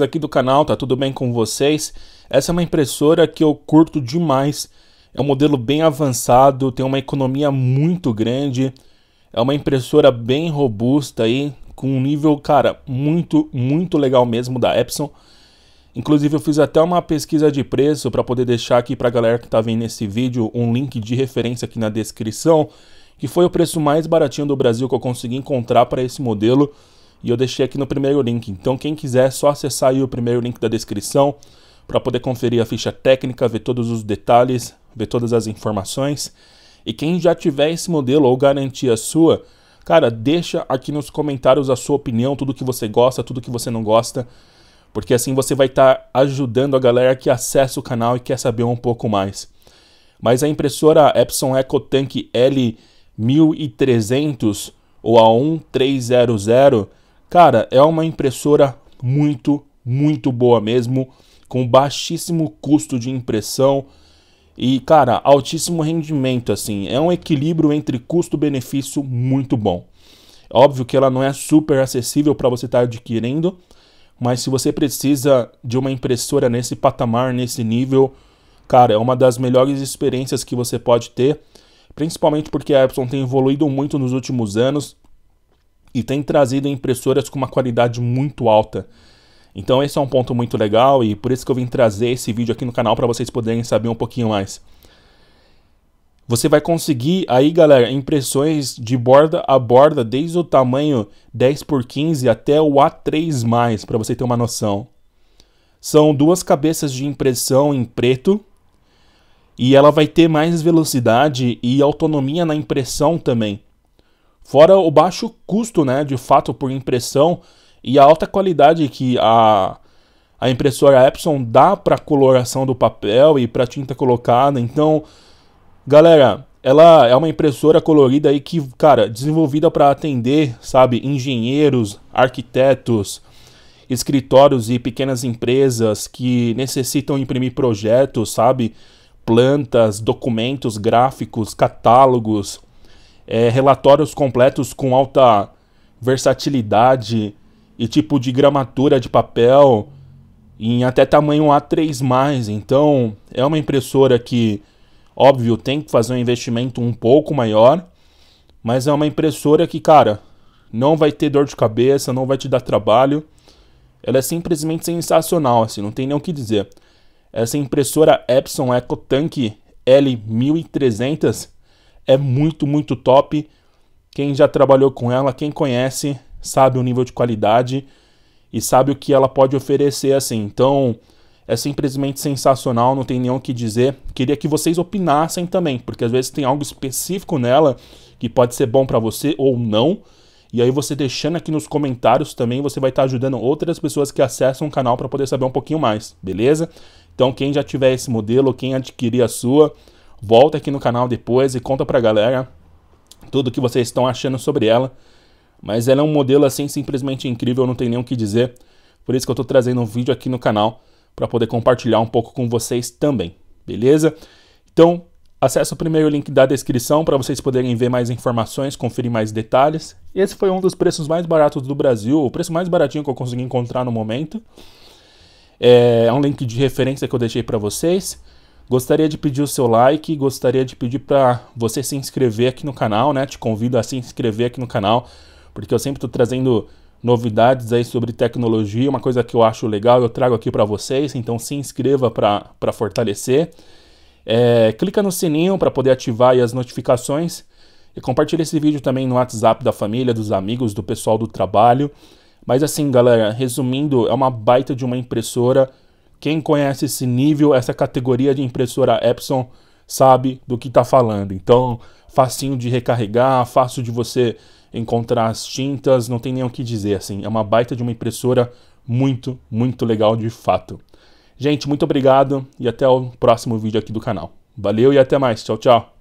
aqui do canal, tá tudo bem com vocês? Essa é uma impressora que eu curto demais, é um modelo bem avançado, tem uma economia muito grande, é uma impressora bem robusta aí, com um nível, cara, muito, muito legal mesmo da Epson. Inclusive eu fiz até uma pesquisa de preço para poder deixar aqui para a galera que está vendo esse vídeo um link de referência aqui na descrição, que foi o preço mais baratinho do Brasil que eu consegui encontrar para esse modelo e eu deixei aqui no primeiro link. Então quem quiser é só acessar aí o primeiro link da descrição para poder conferir a ficha técnica, ver todos os detalhes, ver todas as informações. E quem já tiver esse modelo ou garantia sua, cara, deixa aqui nos comentários a sua opinião, tudo que você gosta, tudo que você não gosta, porque assim você vai estar tá ajudando a galera que acessa o canal e quer saber um pouco mais. Mas a impressora Epson EcoTank L1300 ou a 1300 Cara, é uma impressora muito, muito boa mesmo, com baixíssimo custo de impressão e, cara, altíssimo rendimento, assim. É um equilíbrio entre custo-benefício muito bom. Óbvio que ela não é super acessível para você estar tá adquirindo, mas se você precisa de uma impressora nesse patamar, nesse nível, cara, é uma das melhores experiências que você pode ter, principalmente porque a Epson tem evoluído muito nos últimos anos e tem trazido impressoras com uma qualidade muito alta. Então esse é um ponto muito legal e por isso que eu vim trazer esse vídeo aqui no canal para vocês poderem saber um pouquinho mais. Você vai conseguir aí, galera, impressões de borda a borda, desde o tamanho 10 por 15 até o A3+, para você ter uma noção. São duas cabeças de impressão em preto, e ela vai ter mais velocidade e autonomia na impressão também. Fora o baixo custo, né, de fato, por impressão e a alta qualidade que a, a impressora Epson dá para a coloração do papel e para a tinta colocada. Então, galera, ela é uma impressora colorida aí que, cara, desenvolvida para atender, sabe, engenheiros, arquitetos, escritórios e pequenas empresas que necessitam imprimir projetos, sabe? Plantas, documentos, gráficos, catálogos, é, relatórios completos com alta versatilidade e tipo de gramatura de papel em até tamanho A3+. Então, é uma impressora que, óbvio, tem que fazer um investimento um pouco maior, mas é uma impressora que, cara, não vai ter dor de cabeça, não vai te dar trabalho. Ela é simplesmente sensacional, assim, não tem nem o que dizer. Essa impressora Epson EcoTank L1300 é muito, muito top. Quem já trabalhou com ela, quem conhece, sabe o nível de qualidade e sabe o que ela pode oferecer assim. Então, é simplesmente sensacional, não tem nenhum o que dizer. Queria que vocês opinassem também, porque às vezes tem algo específico nela que pode ser bom para você ou não. E aí você deixando aqui nos comentários também, você vai estar tá ajudando outras pessoas que acessam o canal para poder saber um pouquinho mais, beleza? Então, quem já tiver esse modelo, quem adquirir a sua, Volta aqui no canal depois e conta pra galera tudo o que vocês estão achando sobre ela. Mas ela é um modelo assim simplesmente incrível, não tem nem o que dizer. Por isso que eu estou trazendo um vídeo aqui no canal para poder compartilhar um pouco com vocês também, beleza? Então, acessa o primeiro link da descrição para vocês poderem ver mais informações, conferir mais detalhes. Esse foi um dos preços mais baratos do Brasil, o preço mais baratinho que eu consegui encontrar no momento. É, é um link de referência que eu deixei para vocês. Gostaria de pedir o seu like, gostaria de pedir para você se inscrever aqui no canal, né? Te convido a se inscrever aqui no canal, porque eu sempre estou trazendo novidades aí sobre tecnologia, uma coisa que eu acho legal, eu trago aqui para vocês, então se inscreva para fortalecer. É, clica no sininho para poder ativar as notificações e compartilha esse vídeo também no WhatsApp da família, dos amigos, do pessoal do trabalho. Mas assim, galera, resumindo, é uma baita de uma impressora quem conhece esse nível, essa categoria de impressora Epson, sabe do que está falando. Então, facinho de recarregar, fácil de você encontrar as tintas, não tem nem o que dizer, assim. É uma baita de uma impressora muito, muito legal de fato. Gente, muito obrigado e até o próximo vídeo aqui do canal. Valeu e até mais. Tchau, tchau.